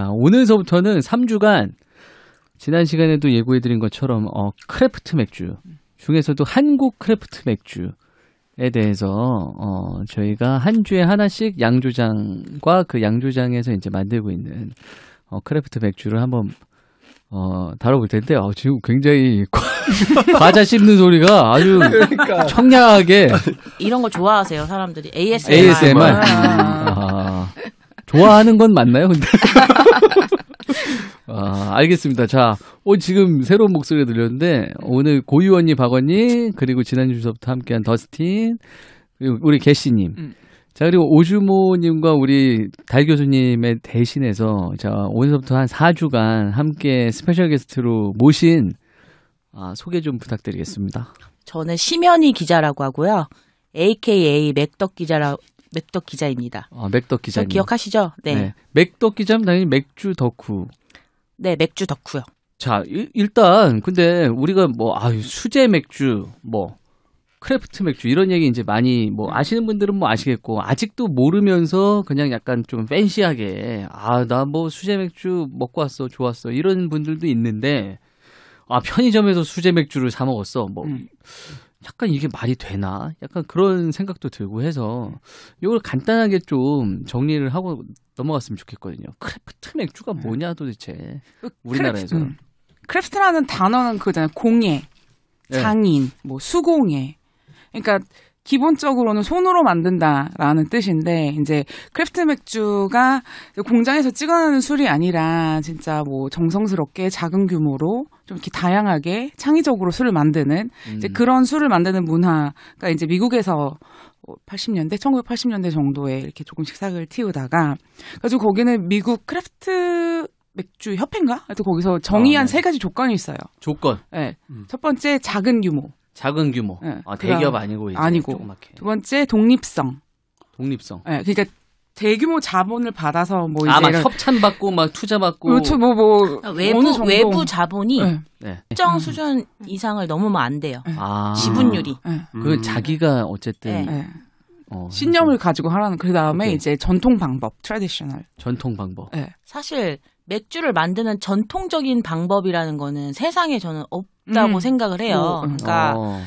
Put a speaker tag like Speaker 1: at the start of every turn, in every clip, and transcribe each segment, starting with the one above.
Speaker 1: 아, 오늘서부터는 3주간 지난 시간에도 예고해드린 것처럼 어, 크래프트 맥주 중에서도 한국 크래프트 맥주에 대해서 어, 저희가 한 주에 하나씩 양조장과 그 양조장에서 이제 만들고 있는 어, 크래프트 맥주를 한번 어, 다뤄볼 텐데, 어, 지금 굉장히 과자 씹는 소리가 아주 그러니까. 청량하게.
Speaker 2: 이런 거 좋아하세요, 사람들이. ASMR. ASMR. 아.
Speaker 1: 좋아하는 건 맞나요? 근데 아, 알겠습니다. 자, 오, 지금 새로운 목소리가 들렸는데, 오늘 고유 언니, 박 언니, 그리고 지난주서부터 함께한 더스틴, 그리고 우리 개씨님. 음. 자, 그리고 오주모님과 우리 달 교수님의 대신해서, 자, 오늘부터 한 4주간 함께 스페셜 게스트로 모신, 아, 소개 좀 부탁드리겠습니다.
Speaker 2: 저는 심연희 기자라고 하고요. AKA 맥덕 기자라, 맥덕 기자입니다. 아,
Speaker 1: 맥덕 기자. 기억하시죠? 네. 네. 맥덕 기자면 당연히 맥주 덕후.
Speaker 2: 네, 맥주 덕후요.
Speaker 1: 자, 일, 단 근데 우리가 뭐 아유, 수제 맥주 뭐 크래프트 맥주 이런 얘기 이제 많이 뭐 아시는 분들은 뭐 아시겠고 아직도 모르면서 그냥 약간 좀 팬시하게 아, 나 뭐 수제 맥주 먹고 왔어. 좋았어. 이런 분들도 있는데 아, 편의점에서 수제 맥주를 사 먹었어. 뭐 음. 약간 이게 말이 되나? 약간 그런 생각도 들고 해서 이걸 간단하게 좀 정리를 하고 넘어갔으면 좋겠거든요. 크래프트
Speaker 3: 맥주가 네. 뭐냐 도대체 우리나라에서 음. 크래프트, 라는 단어는 그거잖아요. 공예, 네. 장인, 네. 뭐 수공예. 그러니까 기본적으로는 손으로 만든다라는 뜻인데 이제 크래프트 맥주가 공장에서 찍어내는 술이 아니라 진짜 뭐 정성스럽게 작은 규모로 좀 이렇게 다양하게 창의적으로 술을 만드는 음. 이제 그런 술을 만드는 문화가 이제 미국에서 80년대, 1980년대 정도에 이렇게 조금씩 싹을 틔우다가 그래서 거기는 미국 크래프트 맥주 협회인가? 하여튼 거기서 정의한 아, 네. 세 가지 조건이 있어요. 조건. 네. 음. 첫 번째 작은 규모.
Speaker 1: 작은 규모. 네. 아, 대기업 아니고 이제 아니고.
Speaker 3: 조그맣게. 두 번째 독립성. 독립성. 네, 그러니까 대규모 자본을 받아서 뭐 아, 이제 아, 막 협찬 받고 막 투자 받고 뭐뭐 뭐, 뭐,
Speaker 2: 뭐 그러니까 외부 외부 자본이 예. 네. 특정 음. 수준 이상을
Speaker 3: 넘으면 안 돼요.
Speaker 1: 아. 지분율이. 네. 그 음. 자기가 어쨌든 어,
Speaker 3: 신념을 그래서. 가지고 하라는 그 다음에 이제 전통 방법, 트레디셔널. 전통 방법. 사실
Speaker 2: 맥주를 만드는 전통적인 방법이라는 거는 세상에 저는 없다고 음. 생각을 해요. 그러니까 어.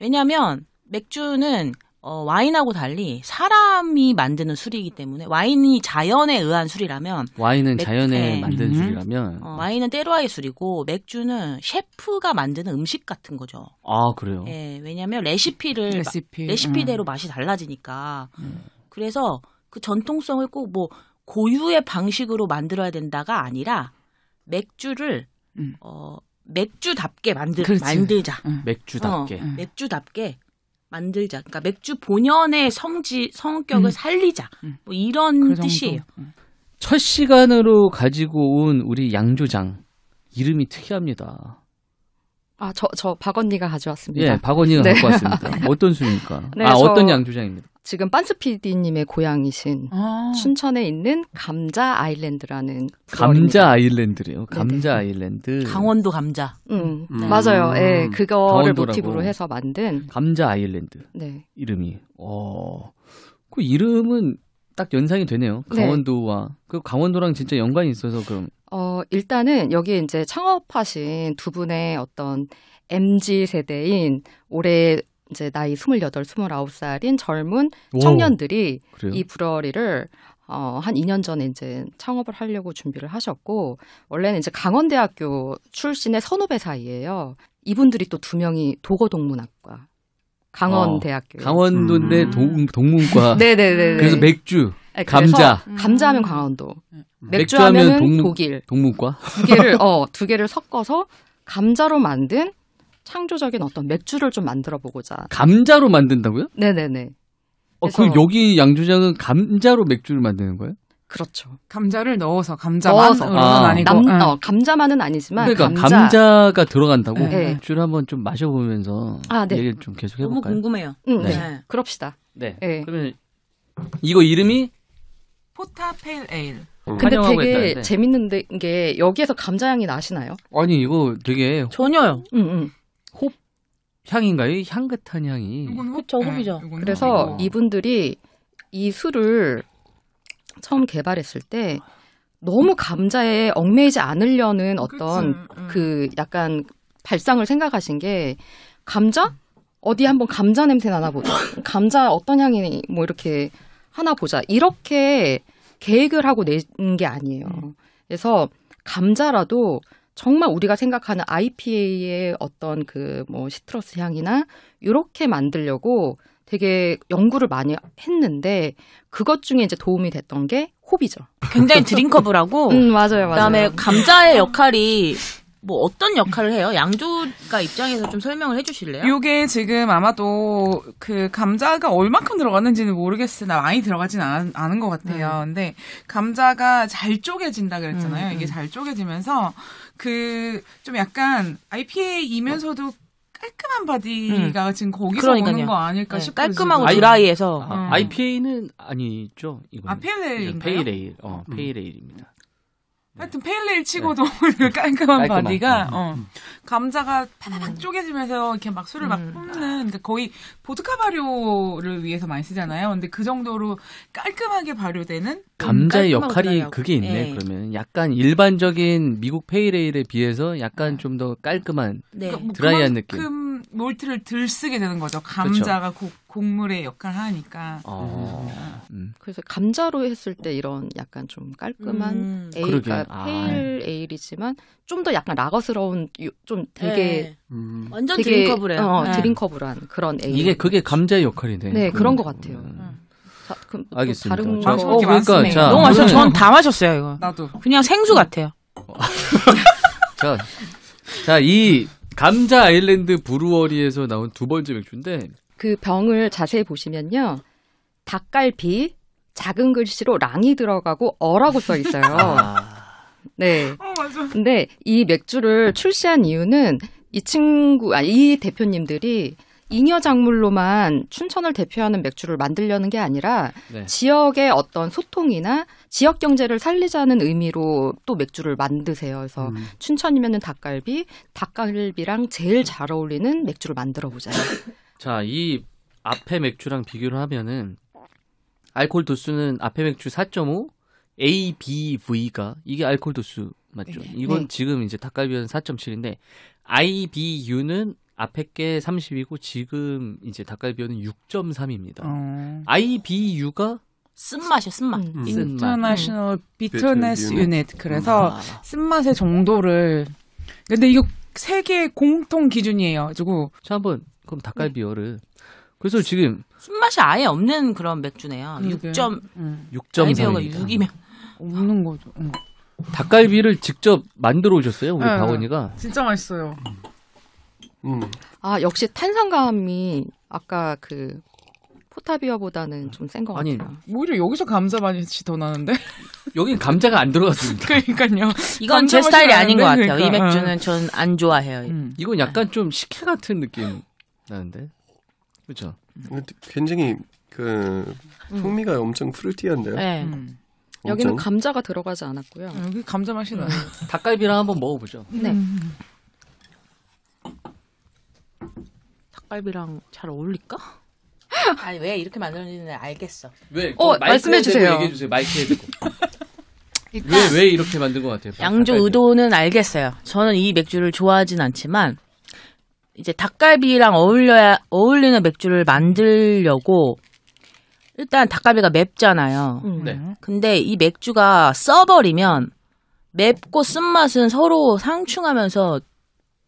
Speaker 2: 왜냐하면 맥주는 어, 와인하고 달리 사람이 만드는 술이기 때문에 와인이 자연에 의한 술이라면
Speaker 1: 와인은 맥... 자연에 네. 만든 음. 술이라면 어,
Speaker 2: 와인은 때로아의 술이고 맥주는 셰프가 만드는 음식 같은 거죠.
Speaker 1: 아 그래요? 네,
Speaker 2: 예, 왜냐하면 레시피를 레시피. 마, 레시피대로 음. 맛이 달라지니까 음. 그래서 그 전통성을 꼭뭐 고유의 방식으로 만들어야 된다가 아니라 맥주를 음. 어 맥주답게 만들 만들자.
Speaker 1: 응. 맥주답게. 어,
Speaker 2: 맥주답게 만들자. 그러니까 맥주 본연의 성지 성격을 응. 음. 살리자. 음. 뭐 이런 그 뜻이에요. 응. 음.
Speaker 1: 첫 시간으로 가지고 온 우리 양조장 이름이 특이합니다.
Speaker 4: 아, 저, 저, 박언니가 가져왔습니다. 예, 박언니가 네. 갖고 왔습니다. 어떤 술입니까? 네, 아, 저, 어떤 양조장입니다. 지금 빤스 PD님의 고향이신 아. 춘천에 있는 감자 아일랜드라는 감자
Speaker 1: 아일랜드래요. 감자 네네. 아일랜드. 강원도
Speaker 4: 감자. 응, 음,
Speaker 1: 음. 음. 맞아요. 예, 네, 그거를 강원도라고. 모티브로 해서 만든 감자 아일랜드. 네. 이름이. 어. 그 이름은 딱 연상이 되네요. 네. 강원도와 네. 그 강원도랑 진짜 연관이 있어서 그럼.
Speaker 4: 어, 일단은 여기 이제 창업하신 두 분의 어떤 MZ 세대인 올해 이제 나이 28, 2 9 살인 젊은 청년들이 오, 이 불어리를 어, 한 2년 전에 이제 창업을 하려고 준비를 하셨고, 원래는 이제 강원대학교 출신의 선후배 사이예요 이분들이 또 두 명이 도거동문학과, 강원대학교. 어,
Speaker 1: 강원도인데 음. 동, 문과 네 네네. 그래서 맥주, 네, 감자.
Speaker 4: 그래서 감자 하면 강원도. 음. 맥주 하면 동문, 독일. 동문과? 두 개를, 어, 두 개를 섞어서 감자로 만든 창조적인 어떤 맥주를 좀 만들어 보고자.
Speaker 1: 감자로 만든다고요?
Speaker 4: 네네네. 어, 그 그래
Speaker 1: 여기 양조장은 감자로 맥주를 만드는 거예요? 그렇죠.
Speaker 4: 감자를 넣어서 감자만 넣 아. 아니고 남, 응. 어, 감자만은 아니지만 그러니까 감자...
Speaker 1: 가 들어간다고 네. 네. 맥주를 한번 좀 마셔보면서 아, 네. 얘기를 좀 계속 해볼까요? 너무 궁금해요. 응, 음, 네. 네. 네.
Speaker 4: 그럽시다. 네. 네. 그러면
Speaker 1: 이거 이름이
Speaker 4: 포타페일 에일. 음, 근데 되게 있다, 네. 재밌는 게 여기에서 감자향이 나시나요?
Speaker 1: 아니 이거 되게
Speaker 4: 전혀요. 응, 음, 응. 홉 향인가요? 향긋한 향이. 그렇 홉이죠. 네, 그래서 홉이 이분들이 이 술을 처음 개발했을 때 너무 감자에 얽매이지 않으려는 어떤 그치, 음. 그 약간 발상을 생각하신 게 감자? 어디 한번 감자 냄새 나나 보자. 감자 어떤 향이 뭐 이렇게 하나 보자. 이렇게 계획을 하고 낸 게 아니에요. 음. 그래서 감자라도 정말 우리가 생각하는 IPA의 어떤 그 뭐 시트러스 향이나 이렇게 만들려고 되게 연구를 많이 했는데 그것 중에 이제 도움이 됐던 게 호비죠.
Speaker 2: 굉장히 드링커블하고
Speaker 3: 음,
Speaker 4: 맞아요,
Speaker 2: 맞아요. 그다음에 감자의 역할이 뭐 어떤 역할을 해요? 양조가 입장에서 좀 설명을 해주실래요?
Speaker 3: 요게 지금 아마도 그 감자가 얼마큼 들어갔는지는 모르겠으나 많이 들어가진 않, 않은 것 같아요. 음. 근데 감자가 잘 쪼개진다 그랬잖아요. 음, 이게 음. 잘 쪼개지면서 그 좀 약간 IPA이면서도 깔끔한 바디가 음. 지금 거기서 그러니까요. 오는 거 아닐까 네, 싶어요. 깔끔하고 지금. 드라이해서
Speaker 2: 아, 음.
Speaker 1: IPA는 아니죠. 이거 아 페일레일인가요? 페일레일, 어 페일레일입니다.
Speaker 3: 네. 하여튼 페일레일 치고도 네. 깔끔한 바디가 음, 어. 음. 감자가 파닥 음. 쪼개지면서 이렇게 막 술을 막 음. 뿜는 그러니까 거의 보드카 발효를 위해서 많이 쓰잖아요. 근데 그 정도로 깔끔하게 발효되는 음, 감자의 역할이 달라고. 그게 있네. 네.
Speaker 1: 그러면 약간 일반적인 미국 페일레일에 비해서 약간 아. 좀더 깔끔한 네. 드라이한 느낌.
Speaker 3: 몰트를 들 쓰게 되는 거죠. 감자가 고, 곡물의 역할을 하니까. 어.
Speaker 4: 음. 음. 그래서 감자로 했을 때 이런 약간 좀 깔끔한 음. 에일, 그러까 그러니까 아. 일 에일이지만 좀 더 약간 라거스러운 좀 되게 네. 음. 완전 되게, 드링커블해. 어, 네. 드링커블한 그런
Speaker 1: 에일. 이게 그게 감자의 역할이네. 네, 음. 그런 것
Speaker 4: 같아요. 음. 자, 그,
Speaker 1: 알겠습니다. 다른 자, 거 그러니까 어, 그러니까 자, 너무 마셨어요. 저다
Speaker 2: 마셨어요 이거. 나도. 그냥 생수 같아요.
Speaker 1: 자, 자, 이 감자 아일랜드 브루어리에서 나온 두 번째 맥주인데
Speaker 4: 그 병을 자세히 보시면요. 닭갈비 작은 글씨로 랑이 들어가고 어라고 써 있어요. 아. 네. 어, 맞아. 근데 이 맥주를 출시한 이유는 이 친구, 아, 이 대표님들이 잉여 작물로만 춘천을 대표하는 맥주를 만들려는 게 아니라 네. 지역의 어떤 소통이나 지역 경제를 살리자는 의미로 또 맥주를 만드세요. 그래서 음. 춘천이면은 닭갈비, 닭갈비랑 제일 잘 어울리는 맥주를 만들어 보자.
Speaker 1: 자, 이 앞에 맥주랑 비교를 하면은 알코올 도수는 앞에 맥주 4.5, ABV가 이게 알코올 도수 맞죠? 네. 이건 네. 지금 이제 닭갈비는 4.7인데 IBU는 앞에 게 30이고 지금 이제 닭갈비는 6.3입니다. 어... IBU가
Speaker 3: 쓴맛이야 쓴맛. 음. 음. 음. International 음. Bitterness Unit. 그래서 쓴맛의 정도를. 근데 이거 세계 공통 기준이에요. 그리고저 한번 그럼 닭갈비어를. 네. 그래서 지금 쓴맛이 아예 없는 그런 맥주네요. 음, 6점. 음. 6점. 가 6이면 없는 거죠. 응.
Speaker 1: 닭갈비를 직접 만들어 오셨어요, 우리 네, 박원이가.
Speaker 4: 진짜 맛있어요. 음. 아, 역시 탄산감이 아까 그 포타비어보다는 음. 좀센것 아니, 같아요. 오히려 여기서 감자 맛이 더 나는데.
Speaker 3: 여긴 감자가 안 들어갔습니다.
Speaker 4: 그러니까요.
Speaker 2: 이건 제감이 스타일이 아닌 것 같아요. 그러니까. 이 그러니까. 맥주는
Speaker 3: 전 안 좋아해요. 음. 이건 약간 좀 식혜
Speaker 5: 같은 느낌 나는데. 그렇죠. 굉장히 그 음. 풍미가 엄청 프루티한데요. 네. 음. 여기는
Speaker 4: 감자가 들어가지 않았고요. 음, 여기 감자 맛이 나요.
Speaker 1: 닭갈비랑 한번 먹어보죠.
Speaker 4: 네.
Speaker 2: 닭갈비랑 잘 어울릴까? 아니 왜 이렇게 만들었는지는 알겠어. 왜? 어, 말씀해 주세요. 얘기해 주세요. 마이크에
Speaker 1: 대고. 왜왜 이렇게 만든 것
Speaker 2: 같아요? 양조 의도는 알겠어요. 저는 이 맥주를 좋아하진 않지만 이제 닭갈비랑 어울려야 어울리는 맥주를 만들려고 일단 닭갈비가 맵잖아요. 음. 네. 근데 이 맥주가 써버리면 맵고 쓴맛은 서로 상충하면서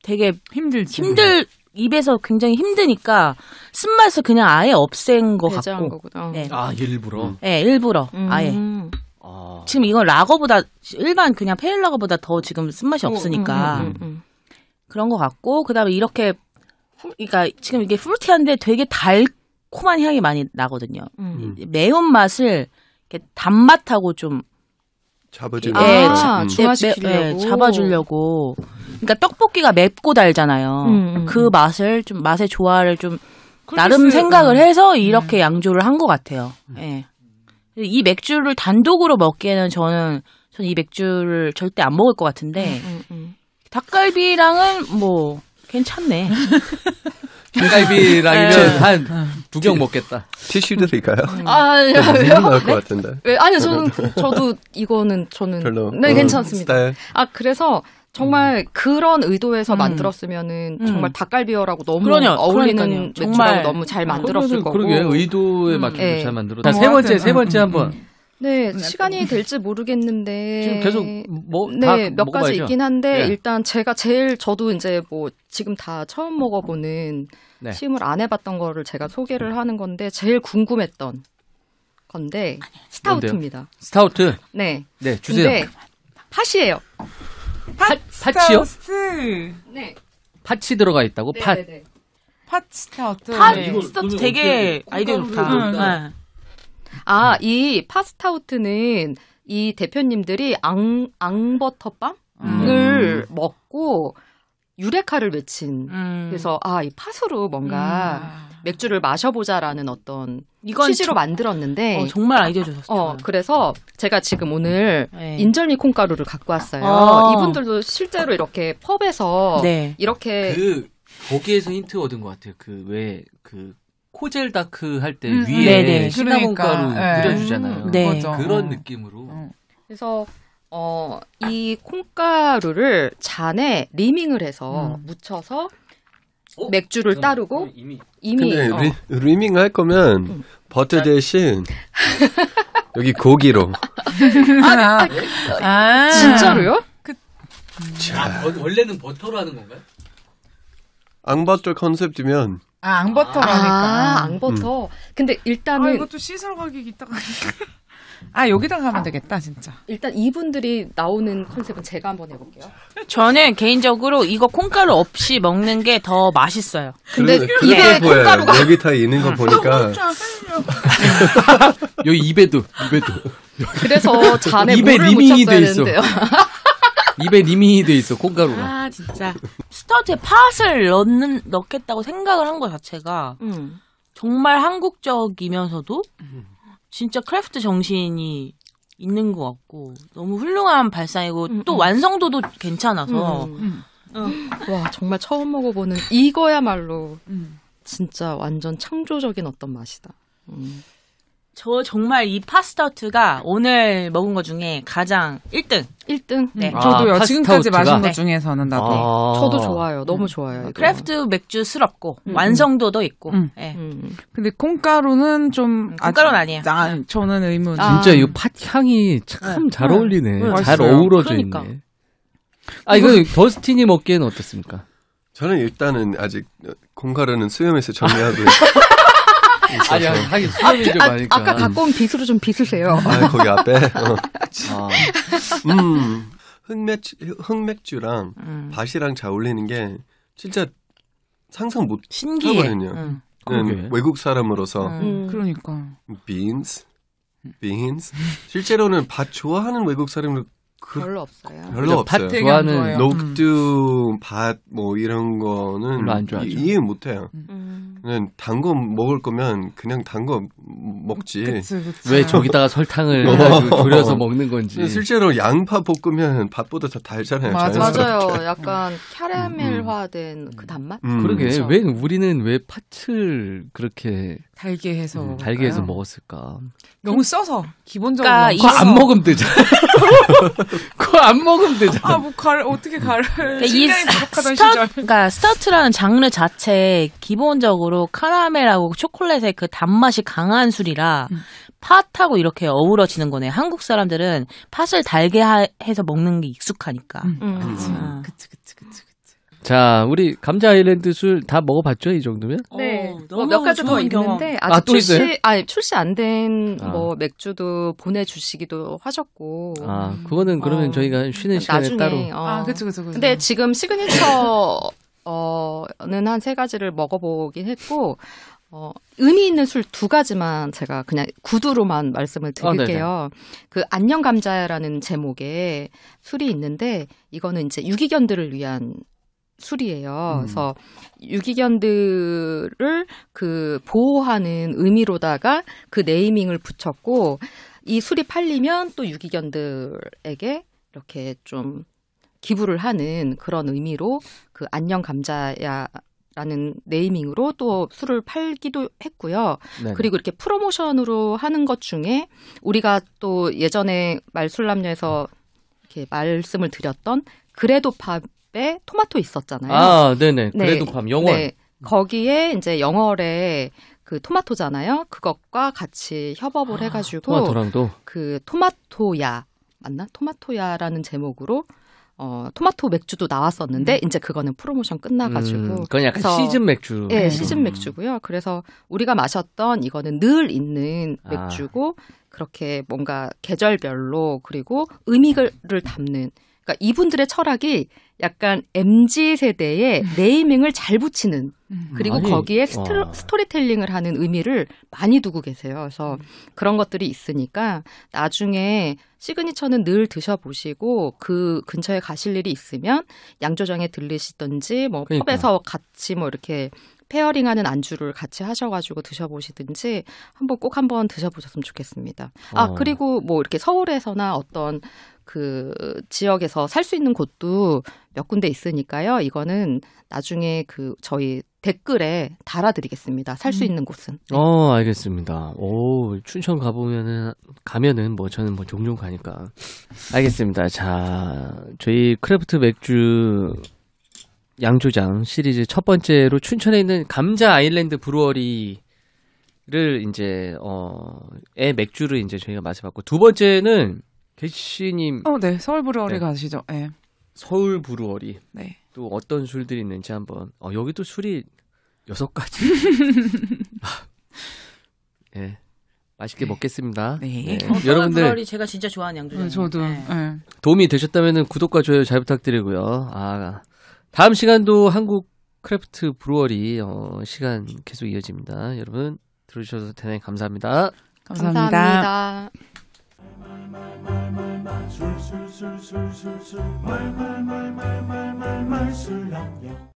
Speaker 2: 되게 힘들지. 힘들 입에서 굉장히 힘드니까 쓴맛을 그냥 아예 없앤 것 같고. 거구나. 네.
Speaker 1: 아 일부러. 음.
Speaker 2: 네, 일부러 음. 아예. 아. 지금 이건 라거보다 일반 그냥 페일 라거보다 더 지금 쓴맛이 어, 없으니까 음 음, 음, 음, 그런 것 같고 그다음에 이렇게 그러니까 지금 이게 프루티한데 되게 달콤한 향이 많이 나거든요. 매운 맛을 단맛하고 좀
Speaker 5: 잡아주려고. 예, 아, 음. 네, 잡아주려고.
Speaker 2: 그러니까 떡볶이가 맵고 달잖아요. 음, 음, 그 맛을 좀 맛의 조화를 좀
Speaker 4: 나름 생각을 음. 해서 음. 이렇게
Speaker 2: 양조를 한 것 같아요. 음. 예. 이 맥주를 단독으로 먹기에는 저는 저이 맥주를 절대 안 먹을 것 같은데 닭갈비랑은 뭐 괜찮네.
Speaker 1: 닭갈비랑이면 예. 한두경 먹겠다. 티슈 드릴까요?
Speaker 4: 아, 니요 나올 네. 것 같은데. 왜? 아니요, 저는 저도 이거는 저는 별로. 네, 괜찮습니다. 스 아, 그래서 정말 음. 그런 의도에서 음. 만들었으면은 음. 정말 닭갈비어라고 너무 그러냐, 어울리는 그러니까요. 정말 너무 잘 만들었을 거고. 그러게
Speaker 1: 의도에 맞게 음. 네. 잘 만들었다. 세 뭐 번째 세 번째 음.
Speaker 4: 한번. 네, 음. 시간이 될지 모르겠는데 지금 계속 뭐, 네, 몇 가지 있긴 한데 네. 일단 제가 제일 저도 이제 뭐 지금 다 처음 먹어보는 네. 시음을 안 해봤던 거를 제가 소개를 하는 건데 제일 궁금했던 건데 스타우트입니다. 뭔데요?
Speaker 1: 스타우트. 네. 네 주세요.
Speaker 4: 파시예요. 파, 파치요? 스타우스. 네.
Speaker 1: 파치 들어가 있다고? 파. 네,
Speaker 4: 네네네. 파스타우스. 파스타 네, 되게 아이디어 좋다. 응, 네. 아, 이 파스타우트는 이 대표님들이 앙, 앙버터빵을 음. 먹고 유레카를 외친 음. 그래서 아이 팥으로 뭔가 음. 아. 맥주를 마셔보자라는 어떤 이건 취지로 저, 만들었는데 어, 정말 아이디어 주셨어요. 어, 그래서 제가 지금 오늘 네. 인절미 콩가루를 갖고 왔어요. 아. 이분들도 실제로 이렇게 펍에서 네. 이렇게 그 거기에서
Speaker 1: 힌트 얻은 것 같아요. 그 왜그 그 코젤 다크 할때 음, 음. 위에 네, 네. 시나몬 가루 그러니까. 네. 뿌려주잖아요. 네. 음, 그런 느낌으로.
Speaker 4: 그래서 어, 이 콩가루를 잔에 리밍을 해서 음. 묻혀서 어? 맥주를 따르고 이미 이미 근데 어. 리,
Speaker 5: 리밍 할 거면 음. 버터 대신 여기 고기로. 아,
Speaker 4: 네. 아, 아, 네. 아. 아, 진짜로요? 그
Speaker 5: 자, 아, 원-
Speaker 1: 원래는 버터로 하는 건가요?
Speaker 5: 앙버터 컨셉이면
Speaker 4: 아, 앙버터라니까. 아, 앙버터. 음. 근데 일단은 이것도 씻으러 가기 이따가.
Speaker 5: 아 여기다 가면 되겠다 진짜. 아,
Speaker 4: 일단 이분들이 나오는 컨셉은 제가 한번 해볼게요.
Speaker 2: 저는 개인적으로 이거 콩가루 없이 먹는 게 더 맛있어요.
Speaker 4: 근데 그래, 입에 콩가루가
Speaker 5: 여기 다 있는 거 보니까 여기 입에도 입에도.
Speaker 4: 그래서 잔에 입에 물을 묻혔어야 되는데요.
Speaker 1: 입에 님이 돼 있어 콩가루가. 아
Speaker 2: 진짜 스타트에 팥을 넣는 넣겠다고 생각을 한 거 자체가 음. 정말 한국적이면서도 음. 진짜 크래프트 정신이 있는 것 같고 너무 훌륭한 발상이고 음, 또 음. 완성도도
Speaker 4: 괜찮아서 음, 음, 음. 어. 와 정말 처음 먹어보는 이거야말로 음. 진짜 완전 창조적인 어떤 맛이다.
Speaker 2: 저 정말 이 파스타우트가 오늘 먹은 것 중에 가장 1등. 1등? 네.
Speaker 4: 음. 아, 저도요. 지금까지 마신 것 네. 중에서는 나도. 아~ 저도 좋아요. 너무 음. 좋아요. 이거.
Speaker 2: 크래프트 맥주스럽고 음. 완성도도 있고. 음. 네. 음. 근데 콩가루는 좀 음, 콩가루는 아니에요 나,
Speaker 3: 아, 아, 저는 의문. 아.
Speaker 1: 진짜 이 팥향이
Speaker 5: 참잘 네. 네. 어울리네. 네. 잘 어우러져 그러니까. 있네. 아 이거 더스틴이 먹기에는 어떻습니까? 저는 일단은 아직 콩가루는 수염에서 정리하고 아, 아니, 하긴 수염이 좀 아, 아, 많으니까. 아까 갖고 온
Speaker 4: 빗으로 좀 빗으세요. 아, 거기 앞에. 어. 아. 음,
Speaker 5: 흑맥주, 흑맥주랑 음. 밭이랑 잘 어울리는 게 진짜 상상 못 신기해. 하거든요. 음. 그 외국 사람으로서. 음. 음.
Speaker 3: 그러니까.
Speaker 5: beans, beans. 실제로는 밭 좋아하는 외국 사람들 그, 별로 없어요. 별로 없어요. 좋아하는 녹두, 음. 밭뭐 이런 거는 안 좋아하죠. 이, 이해 못해요. 음. 단거 먹을 거면 그냥 단 거 먹지. 그치, 그치. 왜 저기다가 설탕을 어. 졸여서 먹는 건지. 실제로 양파 볶으면 밥보다 더 달잖아요. 맞아. 맞아요. 음. 약간 캐러멜화된
Speaker 4: 음. 그 단맛. 음. 그러게 그렇죠.
Speaker 1: 왜 우리는 왜 팥을 그렇게
Speaker 3: 달게 해서
Speaker 4: 음, 달게 해서
Speaker 1: 먹었을까?
Speaker 3: 너무 써서 기본적으로 그러니까 이... 그안 먹으면 되잖아. 그안 거 먹으면 되잖아. 아뭐 갈 어떻게 가를 그러니까 이 스타, 시
Speaker 2: 그러니까 스타트라는 장르 자체 기본적으로 카라멜하고 초콜릿의 그 단맛이 강한 술이라 음. 팥하고 이렇게 어우러지는 거네. 한국 사람들은 팥을 달게 하, 해서 먹는 게 익숙하니까. 음, 음.
Speaker 4: 그치, 그치, 그치, 그치.
Speaker 1: 자, 우리 감자 아일랜드 술 다 먹어봤죠 이 정도면?
Speaker 4: 어, 네. 어, 뭐몇 가지 더 있는데 아, 아직 아, 또 출시 있어요? 아니, 출시 안 된뭐 아. 맥주도 보내주시기도 하셨고. 아,
Speaker 1: 그거는 그러면 어. 저희가 쉬는
Speaker 3: 시간에 나중에, 따로. 어. 아, 그렇죠, 그렇죠. 근데
Speaker 4: 지금 시그니처 어는 한 세 가지를 먹어보긴 했고. 어, 의미 있는 술 두 가지만 제가 그냥 구두로만 말씀을 아, 드릴게요. 아, 그 안녕 감자라는 제목의 술이 있는데 이거는 이제 유기견들을 위한 술이에요. 음. 그래서 유기견들을 그 보호하는 의미로다가 그 네이밍을 붙였고 이 술이 팔리면 또 유기견들에게 이렇게 좀 기부를 하는 그런 의미로 그 안녕 감자야 라는 네이밍으로 또 술을 팔기도 했고요. 네네. 그리고 이렇게 프로모션으로 하는 것 중에 우리가 또 예전에 말술남녀에서 이렇게 말씀을 드렸던 그래도 밥때 토마토 있었잖아요. 아, 네네. 네. 그래도 밤 영월. 네. 거기에 이제 영월에 그 토마토잖아요. 그것과 같이 협업을 아, 해가지고 토마토랑도 그 토마토야 맞나? 토마토야라는 제목으로 어 토마토 맥주도 나왔었는데 음. 이제 그거는 프로모션 끝나가지고 음, 그건 약간 그래서, 시즌 맥주. 네, 시즌 맥주고요. 그래서 우리가 마셨던 이거는 늘 있는 아. 맥주고 아. 그렇게 뭔가 계절별로 그리고 의미를 담는 그러니까 이분들의 철학이 약간 MZ 세대에 음. 네이밍을 잘 붙이는 음. 그리고 아니, 거기에 스토, 스토리텔링을 하는 의미를 많이 두고 계세요. 그래서 음. 그런 것들이 있으니까 나중에 시그니처는 늘 드셔보시고 그 근처에 가실 일이 있으면 양조장에 들리시든지뭐 그러니까. 펍에서 같이 뭐 이렇게 페어링하는 안주를 같이 하셔가지고 드셔보시든지 한번 꼭 한번 드셔보셨으면 좋겠습니다. 아 그리고 뭐 이렇게 서울에서나 어떤 그 지역에서 살 수 있는 곳도 몇 군데 있으니까요. 이거는 나중에 그 저희 댓글에 달아드리겠습니다. 살수 음. 있는 곳은.
Speaker 1: 네. 어, 알겠습니다. 오, 춘천 가보면은, 가면은 뭐 저는 뭐 종종 가니까. 알겠습니다. 자, 저희 크래프트 맥주 양조장 시리즈 첫 번째로 춘천에 있는 감자 아일랜드 브루어리를 이제, 어, 의 맥주를 이제 저희가 마셔봤고, 두 번째는 개씨님.
Speaker 3: 어, 네. 서울 브루어리 네. 가시죠. 네.
Speaker 1: 서울 브루어리. 네. 또 어떤 술들이 있는지 한번. 어, 여기도 술이 여섯 가지. 아. 예. 네. 맛있게 먹겠습니다. 네. 네. 어, 여러분들 브루어리
Speaker 2: 제가 진짜 좋아하는 양주잖아요. 네, 저도.
Speaker 3: 네.
Speaker 1: 도움이 되셨다면 구독과 좋아요 잘 부탁드리고요. 아. 다음 시간도 한국 크래프트 브루어리 어, 시간 계속 이어집니다. 여러분 들어주셔서 대단히 감사합니다.
Speaker 3: 감사합니다.
Speaker 4: 감사합니다. 吃吃吃苏苏苏，买买买买
Speaker 1: 买买买，是良药。